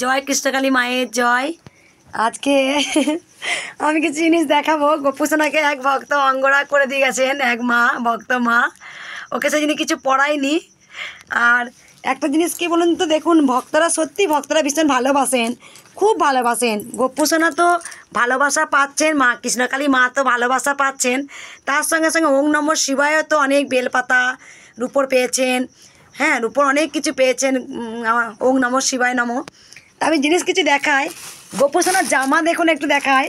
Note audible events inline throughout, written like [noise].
জয় কৃষ্ণকালী মায়ের জয় আজকে [laughs] আমি কিছু জিনিস দেখাবো গোপুসনাকে এক ভক্ত অঙ্গরা করে দিয়ে গেছেন এক মা ভক্ত মা ওকে সে জিনিস কিছু পড়ায়নি আর একটা জিনিস কি বলুন তো দেখুন ভক্তরা সত্যি ভক্তরা ভীষণ ভালোবাসেন খুব ভালোবাসেন গোপুসোনা তো ভালোবাসা পাচ্ছেন মা কৃষ্ণকালী মা তো ভালোবাসা পাচ্ছেন তার সঙ্গে সঙ্গে ওং নম্বর শিবায়ও তো অনেক বেলপাতা রূপর পেয়েছেন হ্যাঁ রূপর অনেক কিছু পেয়েছেন ওং নম শিবায় নম আমি জিনিস কিছু দেখাই গোপোষণার জামা দেখুন একটু দেখায়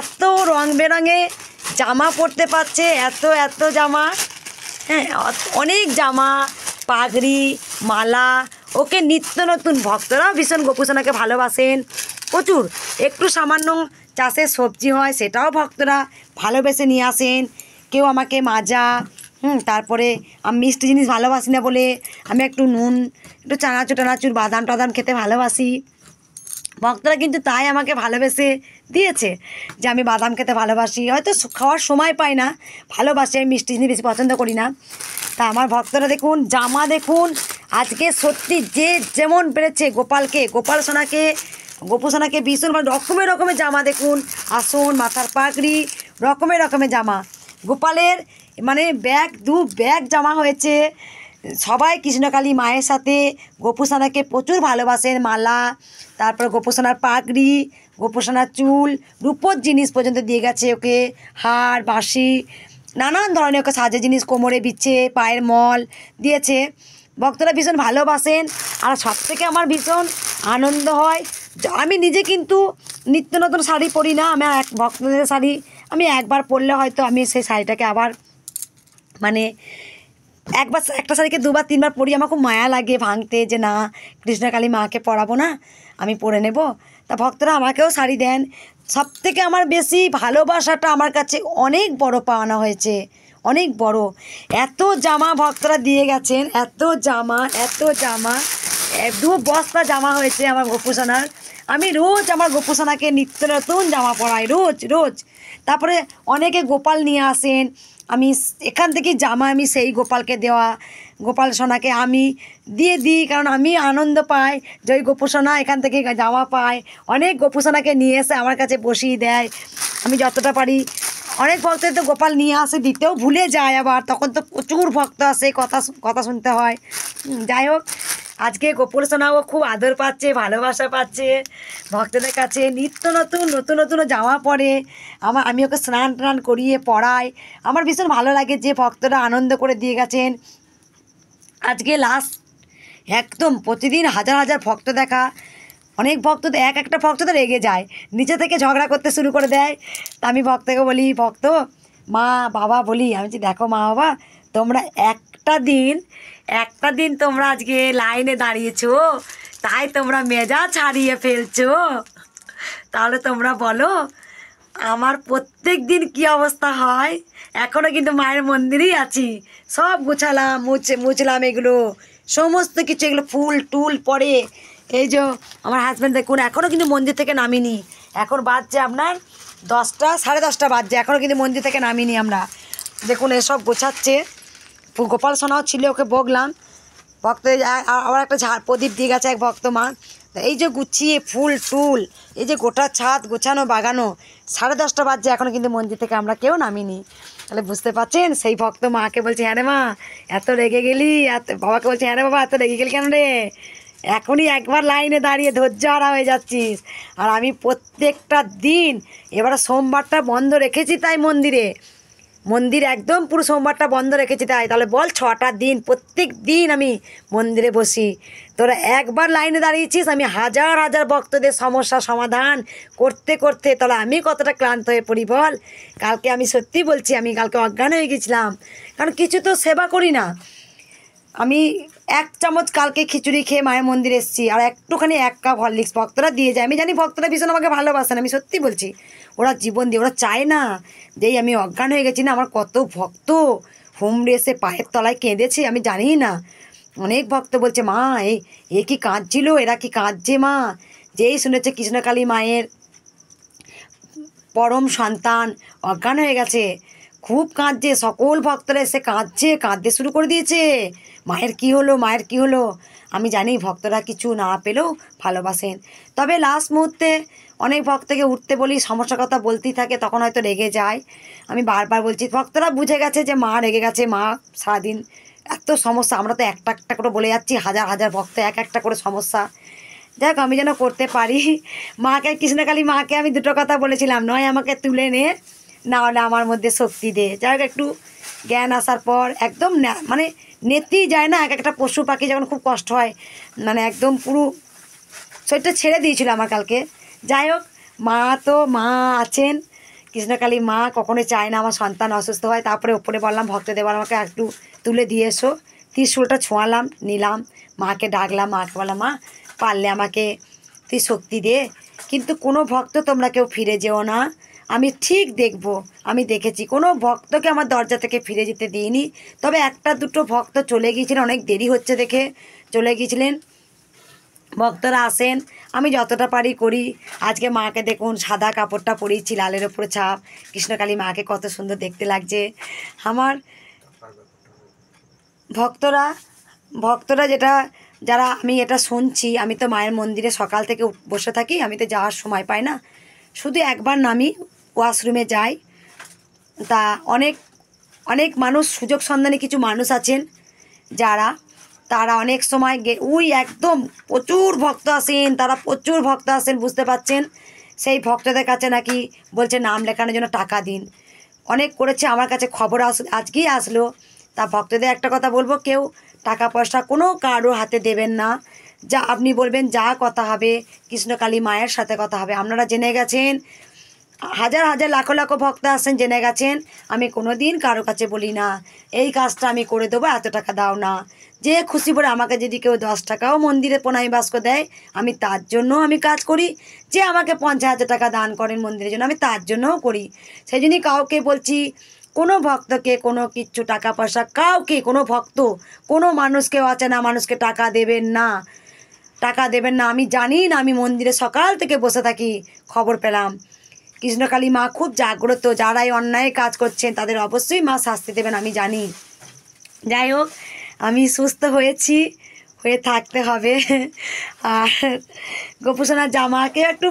এত রং বেরঙে জামা পরতে পারছে এত এত জামা হ্যাঁ অনেক জামা পাগড়ি মালা ওকে নিত্য নতুন ভক্তরাও ভীষণ গোপুসোনাকে ভালোবাসেন প্রচুর একটু সামান্য চাষের সবজি হয় সেটাও ভক্তরা ভালোবেসে নিয়ে আসেন কেউ আমাকে মাজা হুম তারপরে আমি মিষ্টি জিনিস ভালোবাসি না বলে আমি একটু নুন একটু চানাচুর টানাচুর বাদাম টাদাম খেতে ভালোবাসি ভক্তরা কিন্তু তাই আমাকে ভালোবেসে দিয়েছে যে আমি বাদাম খেতে ভালোবাসি হয়তো খাওয়ার সময় পাই না ভালোবাসি আমি মিষ্টি জিনিস বেশি পছন্দ করি না তা আমার ভক্তরা দেখুন জামা দেখুন আজকে সত্যি যে যেমন পেরেছে গোপালকে গোপাল সোনাকে গোপু সোনাকে ভীষণ রকমের রকমের জামা দেখুন আসন মাথার পাগড়ি রকমের রকমের জামা গোপালের মানে ব্যাগ দু ব্যাগ জামা হয়েছে সবাই কৃষ্ণকালী মায়ের সাথে গোপুসানাকে প্রচুর ভালোবাসেন মালা তারপর গোপুসানার পাগড়ি গোপুসানার চুল রূপোর জিনিস পর্যন্ত দিয়ে গেছে ওকে হাড় বাঁশি নানান ধরনের ওকে সাজের জিনিস কোমরে বিচ্ছে পায়ের মল দিয়েছে ভক্তরা ভীষণ ভালোবাসেন আর সব থেকে আমার ভীষণ আনন্দ হয় আমি নিজে কিন্তু নিত্য নতুন শাড়ি পরি না আমি এক ভক্তদের শাড়ি আমি একবার পরলে হয়তো আমি সেই শাড়িটাকে আবার মানে একবার একটা শাড়িকে দুবার তিনবার পরি আমার খুব মায়া লাগে ভাঙতে যে না কৃষ্ণকালী মাকে পরাবো না আমি পরে নেব তা ভক্তরা আমাকেও শাড়ি দেন সব থেকে আমার বেশি ভালোবাসাটা আমার কাছে অনেক বড় পাওনা হয়েছে অনেক বড় এত জামা ভক্তরা দিয়ে গেছেন এত জামা এত জামা দু বস্তা জামা হয়েছে আমার গোপুসানার আমি রোজ আমার গোপুসানাকে নিত্য নতুন জামা পরাই রোজ রোজ তারপরে অনেকে গোপাল নিয়ে আসেন আমি এখান থেকে জামা আমি সেই গোপালকে দেওয়া গোপাল সোনাকে আমি দিয়ে দিই কারণ আমি আনন্দ পাই জয় ওই সোনা এখান থেকে জামা পায় অনেক গোপু নিয়ে এসে আমার কাছে বসিয়ে দেয় আমি যতটা পারি অনেক ভক্তের তো গোপাল নিয়ে আসে দিতেও ভুলে যায় আবার তখন তো প্রচুর ভক্ত আসে কথা কথা শুনতে হয় যাই হোক আজকে গোপাল সোনাও খুব আদর পাচ্ছে ভালোবাসা পাচ্ছে ভক্তদের কাছে নিত্য নতুন নতুন নতুন জামা পরে আমার আমি ওকে স্নান টান করিয়ে পড়াই আমার ভীষণ ভালো লাগে যে ভক্তরা আনন্দ করে দিয়ে গেছেন আজকে লাস্ট একদম প্রতিদিন হাজার হাজার ভক্ত দেখা অনেক ভক্ত এক একটা ভক্ত তো রেগে যায় নিচে থেকে ঝগড়া করতে শুরু করে দেয় তা আমি ভক্তকে বলি ভক্ত মা বাবা বলি আমি যে দেখো মা বাবা তোমরা একটা দিন একটা দিন তোমরা আজকে লাইনে দাঁড়িয়েছো তাই তোমরা মেজাজ হারিয়ে ফেলছো তাহলে তোমরা বলো আমার প্রত্যেক দিন কী অবস্থা হয় এখনও কিন্তু মায়ের মন্দিরেই আছি সব গুছালাম মুছে মুছলাম এগুলো সমস্ত কিছু এগুলো ফুল টুল পরে এই যে আমার হাজব্যান্ড দেখুন এখনও কিন্তু মন্দির থেকে নামিনি এখন বাজছে আপনার দশটা সাড়ে দশটা বাজছে এখনও কিন্তু মন্দির থেকে নামিনি আমরা দেখুন এসব গোছাচ্ছে গোপাল সোনাও ছিল ওকে বকলাম ভক্ত আবার একটা ঝাড় প্রদীপ দিয়ে গেছে এক ভক্ত মা এই যে গুছিয়ে ফুল টুল এই যে গোটা ছাদ গোছানো বাগানো সাড়ে দশটা বাজছে এখনও কিন্তু মন্দির থেকে আমরা কেউ নামিনি তাহলে বুঝতে পারছেন সেই ভক্ত মাকে বলছে হ্যাঁ রে মা এত রেগে গেলি এত বাবাকে বলছে হ্যাঁ রে বাবা এত রেগে গেলি কেন রে এখনই একবার লাইনে দাঁড়িয়ে ধৈর্য হারা হয়ে যাচ্ছিস আর আমি প্রত্যেকটা দিন এবার সোমবারটা বন্ধ রেখেছি তাই মন্দিরে মন্দির একদম পুরো সোমবারটা বন্ধ রেখেছি তাই তাহলে বল ছটা দিন প্রত্যেক দিন আমি মন্দিরে বসি তোরা একবার লাইনে দাঁড়িয়েছিস আমি হাজার হাজার ভক্তদের সমস্যা সমাধান করতে করতে তাহলে আমি কতটা ক্লান্ত হয়ে পড়ি বল কালকে আমি সত্যি বলছি আমি কালকে অজ্ঞান হয়ে গেছিলাম কারণ কিছু তো সেবা করি না আমি এক চামচ কালকে খিচুড়ি খেয়ে মায়ের মন্দিরে এসেছি আর একটুখানি এক কাপ হরলিক্স ভক্তরা দিয়ে যায় আমি জানি ভক্তরা ভীষণ আমাকে ভালোবাসে না আমি সত্যি বলছি ওরা জীবন দিয়ে ওরা চায় না যেই আমি অজ্ঞান হয়ে গেছি না আমার কত ভক্ত হুমড়ে এসে পায়ের তলায় কেঁদেছে আমি জানি না অনেক ভক্ত বলছে মা এ কি কাঁদছিল এরা কি কাঁদছে মা যেই শুনেছে কৃষ্ণকালী মায়ের পরম সন্তান অজ্ঞান হয়ে গেছে খুব কাঁদছে সকল ভক্তরা এসে কাঁদছে কাঁদতে শুরু করে দিয়েছে মায়ের কি হলো মায়ের কি হলো আমি জানি ভক্তরা কিছু না পেলেও ভালোবাসেন তবে লাস্ট মুহূর্তে অনেক ভক্তকে উঠতে বলি সমস্যার কথা বলতেই থাকে তখন হয়তো রেগে যায় আমি বারবার বলছি ভক্তরা বুঝে গেছে যে মা রেগে গেছে মা সারাদিন এত সমস্যা আমরা তো একটা একটা করে বলে যাচ্ছি হাজার হাজার ভক্ত এক একটা করে সমস্যা যাই হোক আমি যেন করতে পারি মাকে কৃষ্ণকালী মাকে আমি দুটো কথা বলেছিলাম নয় আমাকে তুলে নে না হলে আমার মধ্যে শক্তি দে যাই হোক একটু জ্ঞান আসার পর একদম মানে নেতেই যায় না এক একটা পশু পাখি যখন খুব কষ্ট হয় মানে একদম পুরো শরীরটা ছেড়ে দিয়েছিল আমার কালকে যাই হোক মা তো মা আছেন কৃষ্ণকালী মা কখনো চায় না আমার সন্তান অসুস্থ হয় তারপরে ওপরে বললাম ভক্ত বললাম আমাকে একটু তুলে দিয়ে এসো ত্রিশুলটা ছোঁয়ালাম নিলাম মাকে ডাকলাম মাকে বললাম মা পারলে আমাকে তুই শক্তি দে কিন্তু কোনো ভক্ত তোমরা কেউ ফিরে যেও না আমি ঠিক দেখব আমি দেখেছি কোনো ভক্তকে আমার দরজা থেকে ফিরে যেতে দিইনি তবে একটা দুটো ভক্ত চলে গিয়েছিলেন অনেক দেরি হচ্ছে দেখে চলে গিয়েছিলেন ভক্তরা আসেন আমি যতটা পারি করি আজকে মাকে দেখুন সাদা কাপড়টা পরিয়েছি লালের ওপরে ছাপ কৃষ্ণকালী মাকে কত সুন্দর দেখতে লাগছে আমার ভক্তরা ভক্তরা যেটা যারা আমি এটা শুনছি আমি তো মায়ের মন্দিরে সকাল থেকে বসে থাকি আমি তো যাওয়ার সময় পাই না শুধু একবার নামি ওয়াশরুমে যায় তা অনেক অনেক মানুষ সুযোগ সন্ধানে কিছু মানুষ আছেন যারা তারা অনেক সময় গে উই একদম প্রচুর ভক্ত আসেন তারা প্রচুর ভক্ত আসেন বুঝতে পাচ্ছেন সেই ভক্তদের কাছে নাকি বলছে নাম লেখানোর জন্য টাকা দিন অনেক করেছে আমার কাছে খবর আস আজকেই আসলো তা ভক্তদের একটা কথা বলবো কেউ টাকা পয়সা কোনো কারোর হাতে দেবেন না যা আপনি বলবেন যা কথা হবে কৃষ্ণকালী মায়ের সাথে কথা হবে আপনারা জেনে গেছেন হাজার হাজার লাখো লাখো ভক্ত আসেন জেনে গেছেন আমি কোনো দিন কারো কাছে বলি না এই কাজটা আমি করে দেবো এত টাকা দাও না যে খুশি করে আমাকে যদি কেউ দশ টাকাও মন্দিরে প্রণামী বাস্ক দেয় আমি তার জন্য আমি কাজ করি যে আমাকে পঞ্চাশ হাজার টাকা দান করেন মন্দিরের জন্য আমি তার জন্যও করি সেই জন্যই কাউকে বলছি কোনো ভক্তকে কোনো কিছু টাকা পয়সা কাউকে কোনো ভক্ত কোনো মানুষকে অচেনা মানুষকে টাকা দেবেন না টাকা দেবেন না আমি জানি না আমি মন্দিরে সকাল থেকে বসে থাকি খবর পেলাম কৃষ্ণকালী মা খুব জাগ্রত যারাই অন্যায় কাজ করছেন তাদের অবশ্যই মা শাস্তি দেবেন আমি জানি যাই হোক আমি সুস্থ হয়েছি হয়ে থাকতে হবে আর গোপুসোনার জামাকে একটু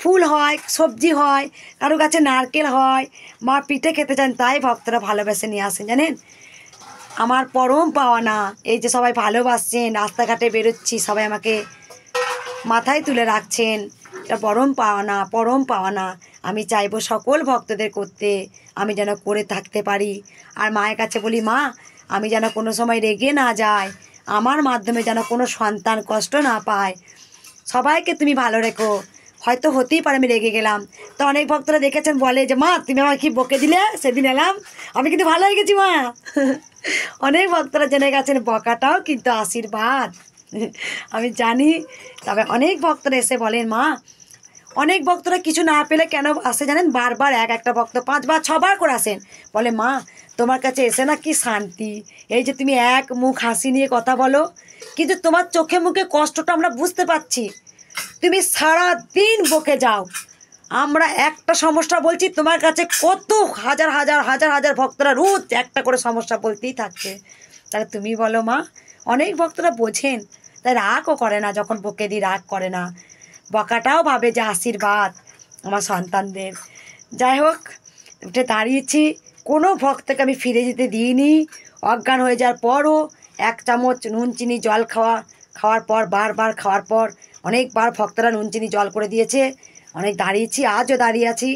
ফুল হয় সবজি হয় কারো কাছে নারকেল হয় মা পিঠে খেতে চান তাই ভক্তরা ভালোবেসে নিয়ে আসেন জানেন আমার পরম পাওয়া না এই যে সবাই ভালোবাসছেন রাস্তাঘাটে বেরোচ্ছি সবাই আমাকে মাথায় তুলে রাখছেন এটা পরম পাওনা পরম পাওনা আমি চাইবো সকল ভক্তদের করতে আমি যেন করে থাকতে পারি আর মায়ের কাছে বলি মা আমি যেন কোনো সময় রেগে না যায় আমার মাধ্যমে যেন কোনো সন্তান কষ্ট না পায় সবাইকে তুমি ভালো রেখো হয়তো হতেই পারে আমি রেগে গেলাম তো অনেক ভক্তরা দেখেছেন বলে যে মা তুমি আমার কি বকে দিলে সেদিন এলাম আমি কিন্তু ভালো হয়ে গেছি মা [laughs] অনেক ভক্তরা জেনে গেছেন বকাটাও কিন্তু আশীর্বাদ আমি জানি তবে অনেক ভক্তরা এসে বলেন মা অনেক ভক্তরা কিছু না পেলে কেন আসে জানেন বারবার এক একটা ভক্ত পাঁচবার ছবার করে আসেন বলে মা তোমার কাছে এসে না কি শান্তি এই যে তুমি এক মুখ হাসি নিয়ে কথা বলো কিন্তু তোমার চোখে মুখে কষ্টটা আমরা বুঝতে পারছি তুমি সারা দিন বকে যাও আমরা একটা সমস্যা বলছি তোমার কাছে কত হাজার হাজার হাজার হাজার ভক্তরা রোজ একটা করে সমস্যা বলতেই থাকছে তাহলে তুমি বলো মা অনেক ভক্তরা বোঝেন তাই রাগও করে না যখন বকে দিই রাগ করে না বকাটাও ভাবে যে আশীর্বাদ আমার সন্তানদের যাই হোক উঠে দাঁড়িয়েছি কোনো ভক্তকে আমি ফিরে যেতে দিইনি অজ্ঞান হয়ে যাওয়ার পরও এক চামচ নুন চিনি জল খাওয়া খাওয়ার পর বারবার খাওয়ার পর অনেকবার ভক্তরা নুন চিনি জল করে দিয়েছে অনেক দাঁড়িয়েছি আজও দাঁড়িয়ে আছি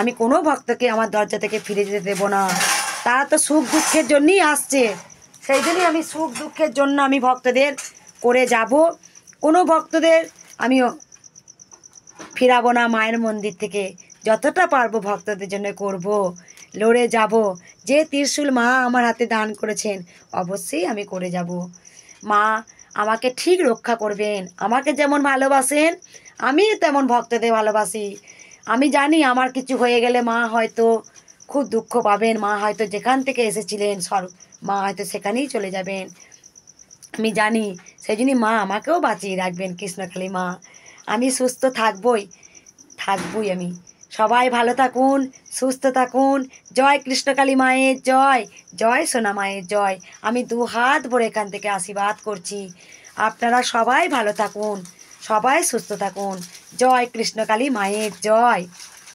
আমি কোনো ভক্তকে আমার দরজা থেকে ফিরে যেতে দেবো না তারা তো সুখ দুঃখের জন্যই আসছে সেই জন্যই আমি সুখ দুঃখের জন্য আমি ভক্তদের করে যাব কোনো ভক্তদের আমি ফিরাবো না মায়ের মন্দির থেকে যতটা পারবো ভক্তদের জন্য করব। লড়ে যাব যে ত্রিশুল মা আমার হাতে দান করেছেন অবশ্যই আমি করে যাব মা আমাকে ঠিক রক্ষা করবেন আমাকে যেমন ভালোবাসেন আমি তেমন ভক্তদের ভালোবাসি আমি জানি আমার কিছু হয়ে গেলে মা হয়তো খুব দুঃখ পাবেন মা হয়তো যেখান থেকে এসেছিলেন স্বর্গ মা হয়তো সেখানেই চলে যাবেন আমি জানি সেই জন্যই মা আমাকেও বাঁচিয়ে রাখবেন কৃষ্ণকালী মা আমি সুস্থ থাকবই থাকবই আমি সবাই ভালো থাকুন সুস্থ থাকুন জয় কৃষ্ণকালী মায়ের জয় জয় সোনা মায়ের জয় আমি দু হাত ভরে এখান থেকে আশীর্বাদ করছি আপনারা সবাই ভালো থাকুন সবাই সুস্থ থাকুন জয় কৃষ্ণকালী মায়ের জয়